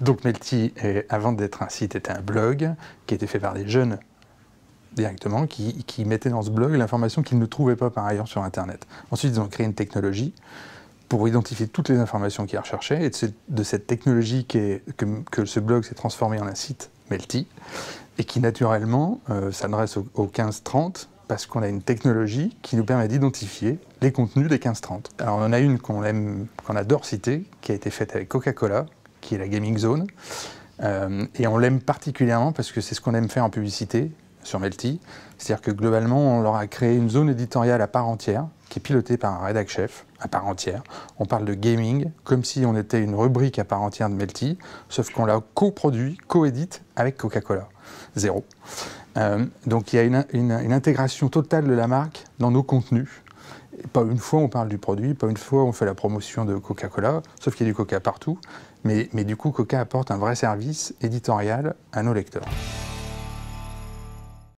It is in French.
Donc Melty, avant d'être un site, était un blog qui était fait par des jeunes directement, qui, mettaient dans ce blog l'information qu'ils ne trouvaient pas par ailleurs sur Internet. Ensuite, ils ont créé une technologie pour identifier toutes les informations qu'ils recherchaient, et de, cette technologie que, ce blog s'est transformé en un site Melty, et qui naturellement euh, s'adresse aux 15-30, parce qu'on a une technologie qui nous permet d'identifier les contenus des 15-30. Alors on en a une qu'on aime, qu'on adore citer, qui a été faite avec Coca-Cola, qui est la gaming zone. Euh, et on l'aime particulièrement parce que c'est ce qu'on aime faire en publicité sur Melty. C'est-à-dire que globalement, on leur a créé une zone éditoriale à part entière, qui est pilotée par un rédac chef à part entière. On parle de gaming comme si on était une rubrique à part entière de Melty, sauf qu'on l'a coproduit, coédite avec Coca-Cola. Zéro. Euh, donc il y a une, intégration totale de la marque dans nos contenus pas une fois on parle du produit, pas une fois on fait la promotion de Coca-Cola, sauf qu'il y a du Coca partout. mais du coup, Coca apporte un vrai service éditorial à nos lecteurs.